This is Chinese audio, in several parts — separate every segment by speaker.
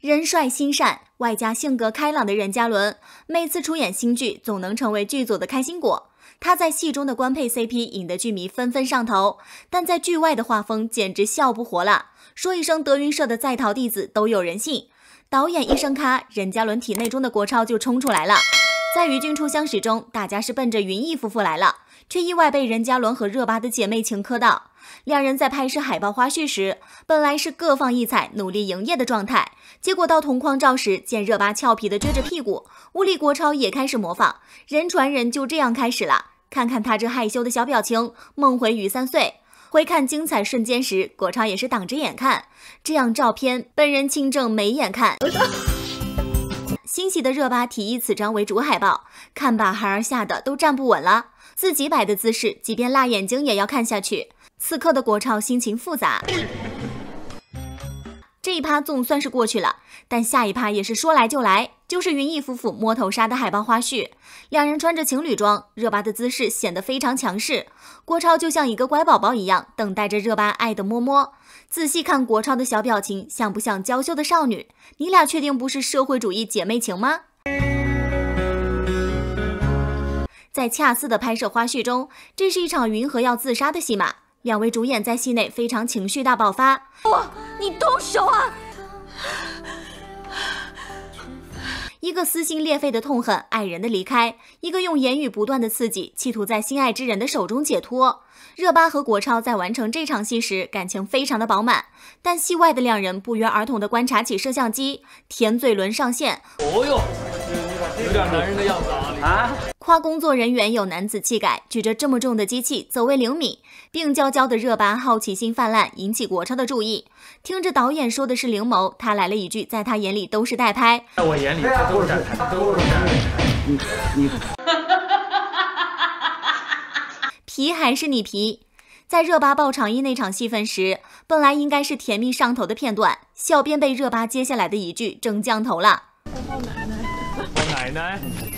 Speaker 1: 人帅心善，外加性格开朗的任嘉伦，每次出演新剧总能成为剧组的开心果。他在戏中的官配 CP 引得剧迷纷纷上头，但在剧外的画风简直笑不活了。说一声德云社的在逃弟子都有人信，导演一声咔，任嘉伦体内中的国超就冲出来了。在与君初相识中，大家是奔着云逸夫妇来了，却意外被任嘉伦和热巴的姐妹情磕到。两人在拍摄海报花絮时，本来是各放异彩、努力营业的状态，结果到同框照时，见热巴俏皮地撅着屁股，屋里国超也开始模仿，人传人就这样开始了。看看他这害羞的小表情，梦回于三岁。回看精彩瞬间时，国超也是挡着眼看，这样照片本人亲证没眼看。欣喜的热巴提议此张为主海报，看把孩儿吓得都站不稳了，自己摆的姿势，即便辣眼睛也要看下去。此刻的国超心情复杂，这一趴总算是过去了，但下一趴也是说来就来。就是云逸夫妇摸头杀的海报花絮，两人穿着情侣装，热巴的姿势显得非常强势，郭超就像一个乖宝宝一样等待着热巴爱的摸摸。仔细看郭超的小表情，像不像娇羞的少女？你俩确定不是社会主义姐妹情吗？在恰似的拍摄花絮中，这是一场云和要自杀的戏码，两位主演在戏内非常情绪大爆发。哇，你动手啊！一个撕心裂肺的痛恨爱人的离开，一个用言语不断的刺激，企图在心爱之人的手中解脱。热巴和国超在完成这场戏时，感情非常的饱满。但戏外的两人不约而同的观察起摄像机，甜嘴轮上线。哦呦，有点男人的样子啊。啊！夸工作人员有男子气概，举着这么重的机器走位灵敏。病娇娇的热巴好奇心泛滥，引起国超的注意。听着导演说的是灵眸，他来了一句，在他眼里都是代拍。在我眼里这都是代拍，都是代拍。你你，皮 还是你皮。在热巴爆场衣那场戏份时，本来应该是甜蜜上头的片段，小编被热巴接下来的一句整降头了。抱奶奶，抱奶奶。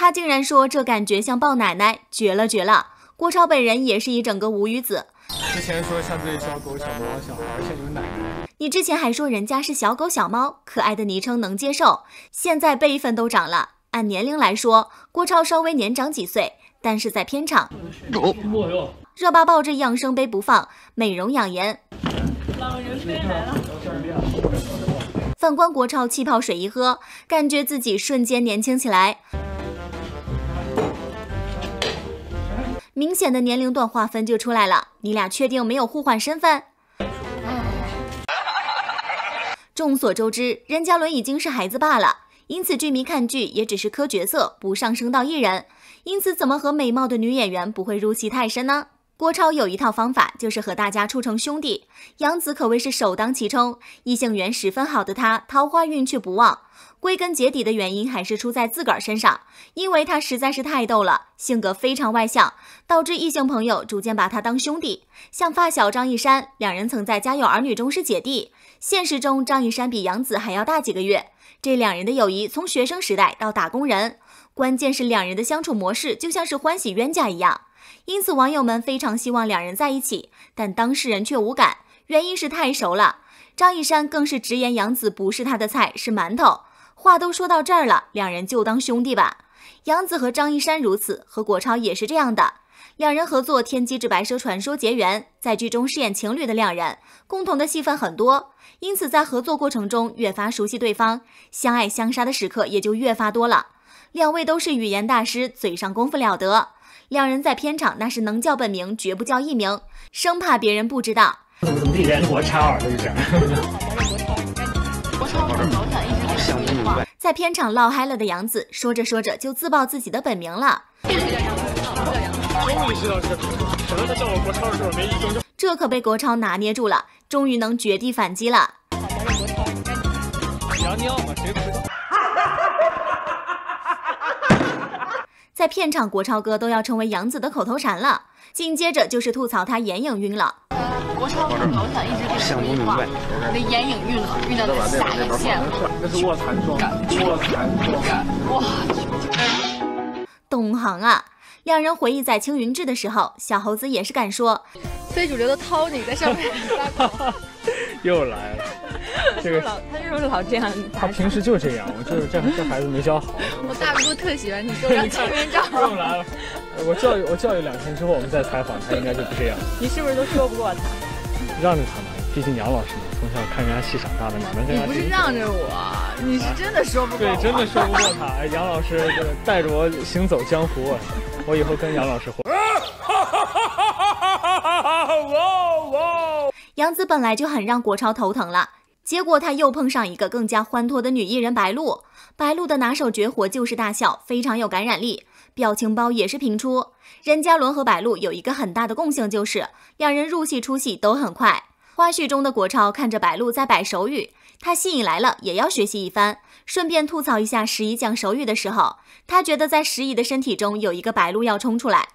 Speaker 1: 他竟然说这感觉像抱奶奶，绝了绝了！郭超本人也是一整个无语子。之前说像自己小狗、小猫、小孩，像你们奶奶。你之前还说人家是小狗、小猫，可爱的昵称能接受，现在辈分都长了。按年龄来说，郭超稍微年长几岁，但是在片场，热巴抱着养生杯不放，美容养颜。老人该来了。反观郭超，气泡水一喝，感觉自己瞬间年轻起来。明显的年龄段划分就出来了，你俩确定没有互换身份？众所周知，任嘉伦已经是孩子爸了，因此剧迷看剧也只是磕角色，不上升到艺人。因此，怎么和美貌的女演员不会入戏太深呢？郭超有一套方法，就是和大家处成兄弟。杨紫可谓是首当其冲，异性缘十分好的她，桃花运却不旺。归根结底的原因还是出在自个儿身上，因为她实在是太逗了，性格非常外向，导致异性朋友逐渐把她当兄弟。像发小张一山，两人曾在《家有儿女》中是姐弟，现实中张一山比杨紫还要大几个月。这两人的友谊从学生时代到打工人，关键是两人的相处模式就像是欢喜冤家一样。因此，网友们非常希望两人在一起，但当事人却无感，原因是太熟了。张一山更是直言杨紫不是他的菜，是馒头。话都说到这儿了，两人就当兄弟吧。杨紫和张一山如此，和果超也是这样的。两人合作《天机之白蛇传说》结缘，在剧中饰演情侣的两人，共同的戏份很多，因此在合作过程中越发熟悉对方，相爱相杀的时刻也就越发多了。两位都是语言大师，嘴上功夫了得。两人在片场，那是能叫本名绝不叫艺名，生怕别人不知道。怎么怎么地？连国超耳朵就是。在片场闹嗨了的杨子，说着说着就自曝自己的本名了。这可被国超拿捏住了，终于能绝地反击了。在片场，国超哥都要成为杨紫的口头禅了。紧接着就是吐槽他眼影晕了。国超哥，我想一直给你画。那眼影晕了，晕到那下线。那是卧蚕妆。卧蚕妆。哇靠！懂行啊！两人回忆在《青云志》的时候，小猴子也是敢说。非主流的 Tony 在上面。又来了。这个老他就是老这样，他平时就这样，我就是这这孩子没教好。我大姑特喜欢你，给我张结婚照。又来了，我教育我教育两天之后，我们再采访他，应该就不这样。你是不是都说不过他？让着他嘛，毕竟杨老师嘛，从小看人家戏长大的，哪能这样？不是让着我，你是真的说不过。对，真的说不过他。哎，杨老师带着我行走江湖，我以后跟杨老师混。哇哇！杨子本来就很让国超头疼了。结果他又碰上一个更加欢脱的女艺人白露，白露的拿手绝活就是大笑，非常有感染力，表情包也是频出。任嘉伦和白露有一个很大的共性，就是两人入戏出戏都很快。花絮中的国超看着白露在摆手语，他吸引来了也要学习一番，顺便吐槽一下十一讲手语的时候，他觉得在十一的身体中有一个白露要冲出来。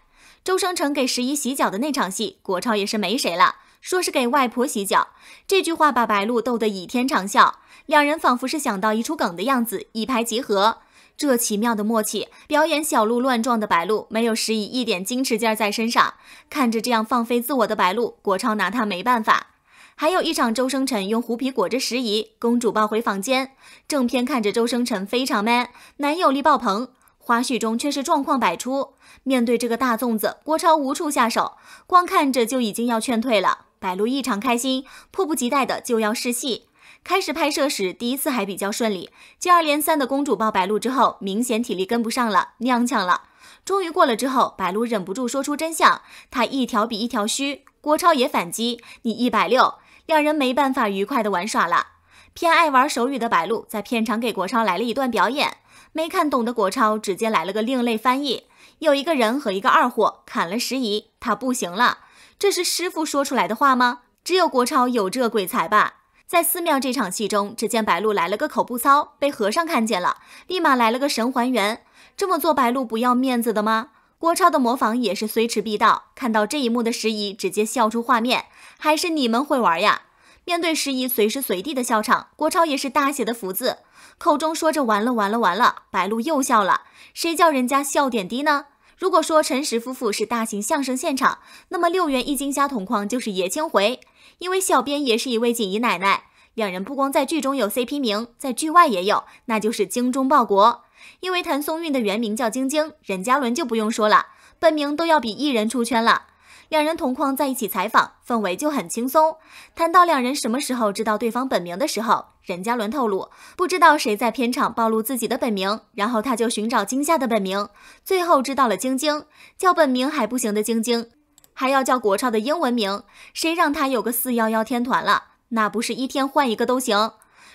Speaker 1: 周生辰给十一洗脚的那场戏，国超也是没谁了。说是给外婆洗脚，这句话把白鹿逗得倚天长笑，两人仿佛是想到一出梗的样子，一拍即合，这奇妙的默契。表演小鹿乱撞的白鹿没有时宜一点矜持劲在身上，看着这样放飞自我的白鹿，郭超拿他没办法。还有一场周生辰用虎皮裹着时宜，公主抱回房间。正片看着周生辰非常 man，男友力爆棚，花絮中却是状况百出。面对这个大粽子，郭超无处下手，光看着就已经要劝退了。白露异常开心，迫不及待的就要试戏。开始拍摄时，第一次还比较顺利，接二连三的公主抱白露之后，明显体力跟不上了，踉跄了。终于过了之后，白露忍不住说出真相，她一条比一条虚。郭超也反击，你一百六，两人没办法愉快的玩耍了。偏爱玩手语的白露在片场给郭超来了一段表演，没看懂的郭超直接来了个另类翻译，有一个人和一个二货砍了十姨，他不行了。这是师傅说出来的话吗？只有郭超有这鬼才吧。在寺庙这场戏中，只见白露来了个口部操，被和尚看见了，立马来了个神还原。这么做，白露不要面子的吗？郭超的模仿也是虽迟必到。看到这一幕的时宜，直接笑出画面。还是你们会玩呀！面对时宜随时随地的笑场，郭超也是大写的福字，口中说着完了完了完了。白露又笑了，谁叫人家笑点低呢？如果说陈实夫妇是大型相声现场，那么六元一斤虾同框就是爷青回。因为小编也是一位锦衣奶奶，两人不光在剧中有 CP 名，在剧外也有，那就是精忠报国。因为谭松韵的原名叫晶晶，任嘉伦就不用说了，本名都要比艺人出圈了。两人同框在一起采访，氛围就很轻松。谈到两人什么时候知道对方本名的时候，任嘉伦透露，不知道谁在片场暴露自己的本名，然后他就寻找惊吓的本名，最后知道了晶晶叫本名还不行的晶晶，还要叫国超的英文名。谁让他有个四幺幺天团了，那不是一天换一个都行。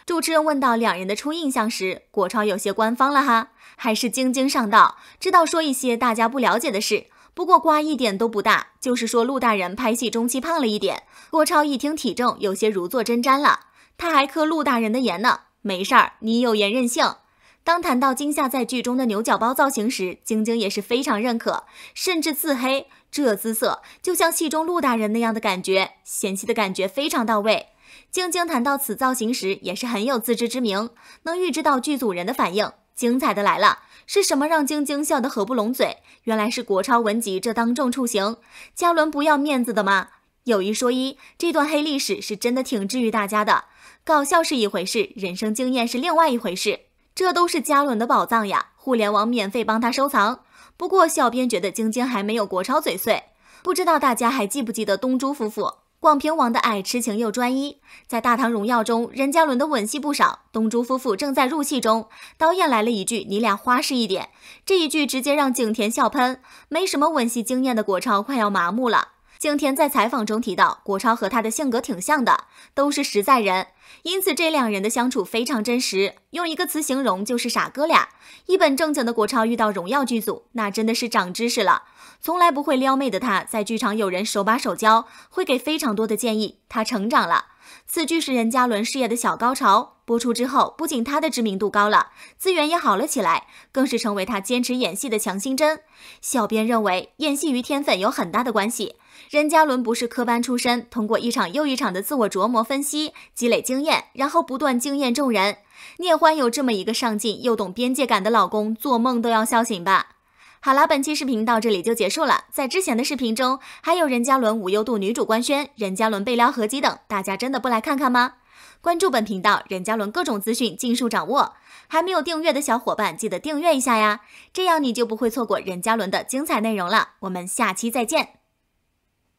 Speaker 1: 主持人问到两人的初印象时，国超有些官方了哈，还是晶晶上道，知道说一些大家不了解的事。不过瓜一点都不大，就是说陆大人拍戏中期胖了一点。郭超一听体重，有些如坐针毡了。他还磕陆大人的颜呢，没事儿，你有颜任性。当谈到惊夏在剧中的牛角包造型时，晶晶也是非常认可，甚至自黑，这姿色就像戏中陆大人那样的感觉，嫌弃的感觉非常到位。晶晶谈到此造型时，也是很有自知之明，能预知到剧组人的反应。精彩的来了。是什么让晶晶笑得合不拢嘴？原来是国超文集这当众处刑，嘉伦不要面子的吗？有一说一，这段黑历史是真的挺治愈大家的。搞笑是一回事，人生经验是另外一回事，这都是嘉伦的宝藏呀！互联网免费帮他收藏。不过，小编觉得晶晶还没有国超嘴碎。不知道大家还记不记得东珠夫妇？广平王的爱痴情又专一，在《大唐荣耀》中，任嘉伦的吻戏不少。董珠夫妇正在入戏中，导演来了一句：“你俩花式一点。”这一句直接让景甜笑喷，没什么吻戏经验的果超快要麻木了。景甜在采访中提到，国超和他的性格挺像的，都是实在人，因此这两人的相处非常真实。用一个词形容，就是傻哥俩。一本正经的国超遇到荣耀剧组，那真的是长知识了。从来不会撩妹的他，在剧场有人手把手教，会给非常多的建议，他成长了。此剧是任嘉伦事业的小高潮，播出之后，不仅他的知名度高了，资源也好了起来，更是成为他坚持演戏的强心针。小编认为，演戏与天分有很大的关系。任嘉伦不是科班出身，通过一场又一场的自我琢磨、分析，积累经验，然后不断惊艳众人。聂欢有这么一个上进又懂边界感的老公，做梦都要笑醒吧。好了，本期视频到这里就结束了。在之前的视频中，还有任嘉伦无忧渡女主官宣、任嘉伦被撩合集等，大家真的不来看看吗？关注本频道，任嘉伦各种资讯尽数掌握。还没有订阅的小伙伴，记得订阅一下呀，这样你就不会错过任嘉伦的精彩内容了。我们下期再见。